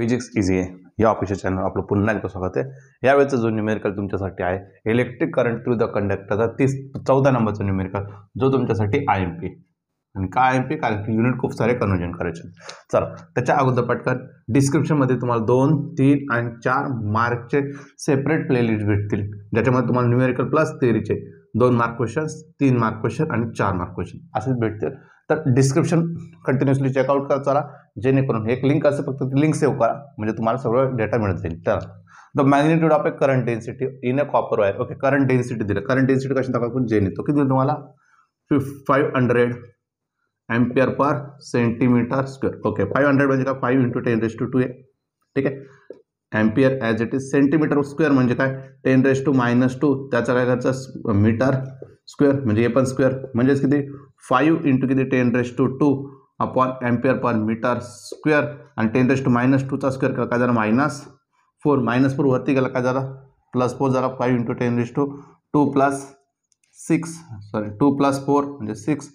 physics easy आहे या official channel आपलं पुन्हा एकदा स्वागत आहे यावेळेचा जो न्यूमेरिकल तुमच्यासाठी आहे इलेक्ट्रिक करंट थ्रू द कंडक्टरचा तीस चौदा नंबरचा न्यूमेरिकल जो तुमच्यासाठी आय एम पी आणि काय आय एम पी कारण की युनिट खूप सारे कन्व्हर्जन करायचे चला त्याच्या अगोदर पटकन डिस्क्रिप्शनमध्ये तुम्हाला दोन तीन आणि चार मार्कचे सेपरेट प्लेलिस्ट भेटतील ज्याच्यामध्ये तुम्हाला न्यूमेरिकल प्लस थिअरीचे दोन मार्क क्वेश्चन्स तीन मार्क क्वेश्चन आणि चार मार्क क्वेश्चन असेच भेटतील तर डिस्क्रिप्शन कंटिन्युअसली चेकआउट करत चला जेणेकरून एक लिंक असेल फक्त ती लिंक सेव्ह करा म्हणजे तुम्हाला सगळं डेटा मिळत जाईल तर the magnitude of a current density in a copper wire okay current density दिलं करंट डेन्सिटी कशी दाखवा पण जेन येतो किती तुम्हाला फिफ five hundred ampere per centimetre square okay five hundred म्हणजे काय five into ten raise to two ए ठीक आहे ampere as it is centimetre square म्हणजे काय ten raise to minus two त्याचा काय करायचा मीटर स्क्वेअर म्हणजे ए पण स्क्वेअर म्हणजेच किती फाईव्ह इंटू किती ten raise to two upon ampere per metre square आणि टेन रेस टू मायनस टूचा स्क्वेअर केला काय झाला मायनस फोर मायनस फोर वरती गेला काय झाला प्लस फोर झाला five into ten raise to two plus six sorry two plus four म्हणजे सिक्स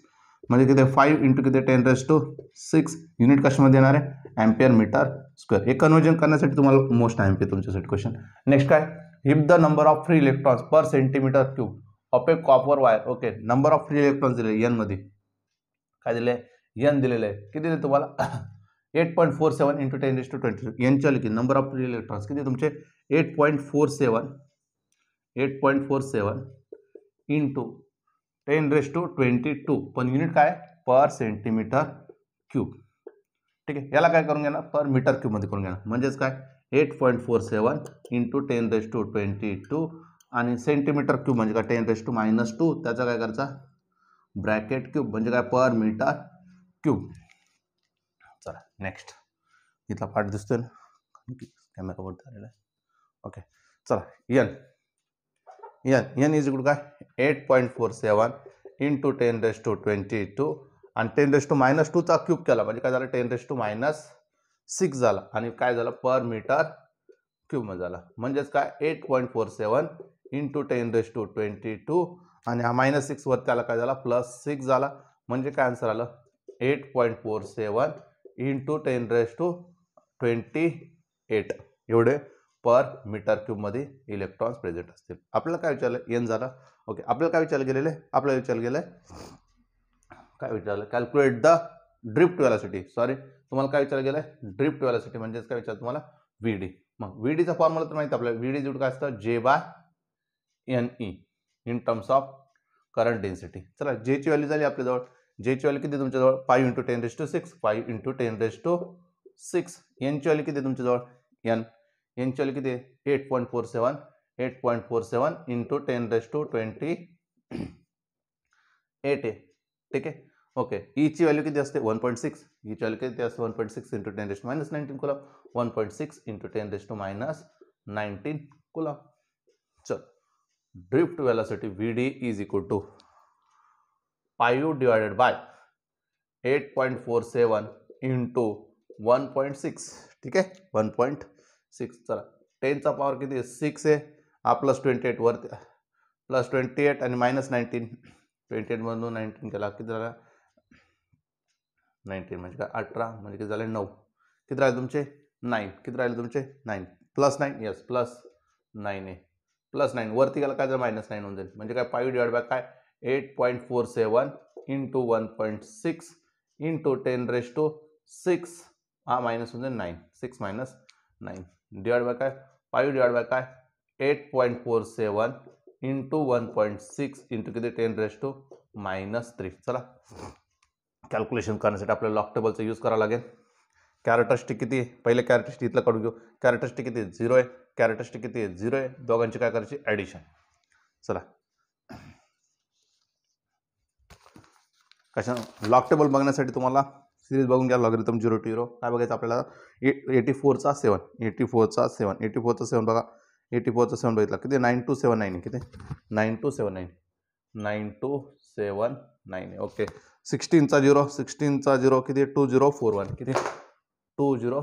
म्हणजे किती फाईव्ह इंटू किती ten raise to six unit कशामध्ये येणार आहे ॲम्पियर मीटर स्क्वेअर हे कन्वर्जन करण्यासाठी तुम्हाला मोस्ट ॲम्पियर तुमच्यासाठी क्वेश्चन नेक्स्ट काय हिप the number of free electrons per centimetre cube of a copper wire okay number of free electrons दिले यनमध्ये काय दिले यन दिल कि किती दिले तुम्हाला eight point four seven into ten twenty two twenty एनच्या नंबर ऑफ फ्री इलेक्ट्रॉन्स किती तुमचे eight point four seven eight point four seven into ten raise to twenty two पण युनिट काय पर सेंटीमीटर क्यूब ठीक आहे याला काय करून घेणार पर मीटर क्यूबमध्ये करून घेणार म्हणजेच काय eight point four seven into ten raise to twenty two आणि सेंटीमीटर क्यूब म्हणजे काय ten raise to minus two त्याचा काय करायचा ब्रॅकेट क्यूब म्हणजे काय पर मीटर क्यूब चला नेक्स्ट इथला पाठ दिसतोय ना कॅमेरा वरती आहे ओके चला N N N is good काय eight point four seven to ten raise to twenty two आणि टेन रेस टू मायनस टूचा क्यूब केला म्हणजे काय झालं ten raise to minus six झाला आणि काय झालं पर मीटर क्यूब झाला म्हणजेच काय eight point four seven into ten raise to twenty two आणि हा मायनस सिक्सवर त्याला काय झाला प्लस सिक्स झाला म्हणजे काय आन्सर आलं eight point four seven into ten raise to twenty eight एवढे पर मीटर क्यूबमध्ये इलेक्ट्रॉन्स प्रेझेंट असतील आपल्याला काय विचारलं एन झाला ओके आपल्याला काय विचारलं गेलेलं आहे आपल्याला विचारलं गेलं काय विचारलं calculate the drift velocity sorry तुम्हाला काय विचारलं गेलं ड्रिफ्ट व्हॅलॉसिटी म्हणजेच काय विचार तुम्हाला व्ही डी मग व्ही डीचा फॉर्म्युला तर माहिती आपल्याला व्ही डी काय असतं J by N E in terms of current density चला जे ची व्हॅल्यू झाली आपल्याजवळ ची व्हॅल्यू किती तुमच्याजवळ five into ten raise to six five into ten raise to six एनची व्हॅल्यू किती तुमच्याजवळ एन एनची व्हॅल्यू किती eight point four seven eight point four seven into ten raise to twenty eight ए ठीक आहे ओके ईची व्हॅल्यू किती असते वन पॉईंट सिक्स ईची व्हॅल्यू किती असते one point six into ten raise to minus nineteen coulomb one point six into ten raise to minus nineteen coulomb चल drift velocity V D is equal to पायू divided by eight point four seven into one point six ठीक आहे one point six चला टेनचा power किती आहे six आहे हा plus twenty eight वरती प्लस ट्वेंटी एट आणि मायनस नाईन्टीन ट्वेंटी एटमधून नाईन्टीन केला किती झाला नाईन्टीन म्हणजे काय अठरा म्हणजे किती झाले नऊ किती राहिले तुमचे नाईन किती राहिले तुमचे nine plus nine yes plus nine आहे प्लस नाईन वरती गेला काय जर मायनस नाईन होऊन जाईल म्हणजे काय फाईव्ह डिवाइड बाय काय eight point four seven into one point six into ten raise to six हा मायनस होऊन जाईल nine six minus nine divide by काय फाईव्ह डिवाइड बाय काय eight point four seven into one point six into किती ten raise to minus three चला calculation करण्यासाठी आपल्याला लॉकटेबलचा use करावा लागेल कॅरेटरिस्टिक किती पहिले कॅरेटरिस्टिक इथलं काढून घेऊ कॅरेटरिस्टिक किती झिरो आहे कॅरेटस्टिक किती आहे झिरो आहे दोघांची काय करायची ॲडिशन चला कशा लॉक टेबल बघण्यासाठी तुम्हाला सिरीज बघून घ्या लॉगरिथम झिरो टू झिरो काय बघायचं आपल्याला ए एटी फोरचा सेवन एटी फोरचा सेवन एटी फोरचा सेवन बघा एटी फोरचा सेवन बघितला किती नाईन टू सेवन नाईन किती nine two seven nine nine two seven nine okay सिक्स्टीनचा झिरो सिक्स्टीनचा झिरो किती टू झिरो फोर वन किती टू झिरो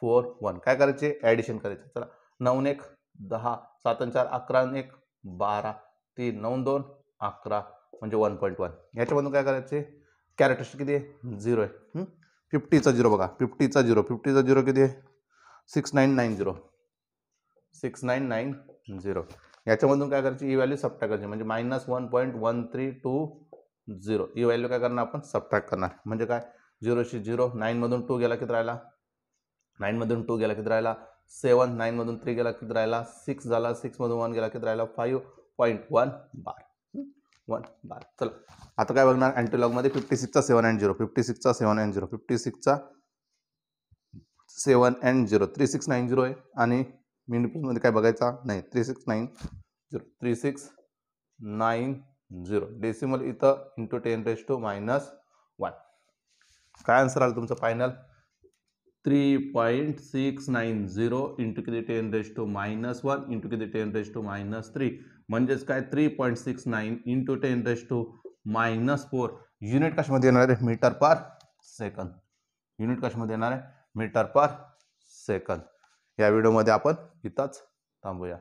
फोर वन काय करायचे ॲडिशन करायचे चला नऊ एक दहा सात आणि चार अकरा एक बारा तीन नऊ दोन अकरा म्हणजे वन पॉईंट वन याच्यामधून काय करायचे कॅरेक्टर्स किती आहे झिरो आहे फिफ्टीचा झिरो बघा फिफ्टीचा झिरो फिफ्टीचा झिरो किती आहे six nine nine zero six nine nine zero याच्यामधून काय करायची ई व्हॅल्यू सबटॅक करायची म्हणजे minus one point one three two zero E value काय करणार आपण सबटॅक करणार म्हणजे काय झिरोशी झिरो नाईनमधून टू गेला किती राहिला नाईनमधून टू गेला किती राहिला सेवन नाईनमधून थ्री गेला किती राहिला सिक्स झाला सिक्समधून वन गेला किती राहिला five point one bar one bar चला आता काय बघणार अँटीलॉगमध्ये फिफ्टी सिक्सचा सेवन अँड झिरो फिफ्टी सिक्सचा सेवन अँड झिरो फिफ्टी सिक्सचा seven and zero three six nine zero आहे आणि मिनिटमध्ये काय बघायचा नाही three six nine zero three six nine zero decimal इथं into ten raise to minus one काय आन्सर आलं तुमचं final three point six nine zero into किती ten raise to minus one into किती ten raise to minus three म्हणजेच काय three point six nine into ten raise to minus four unit कशामध्ये येणार आहे मीटर पर सेकंद युनिट कशामध्ये येणार आहे मीटर पर सेकंद या व्हिडिओमध्ये आपण इथंच थांबूया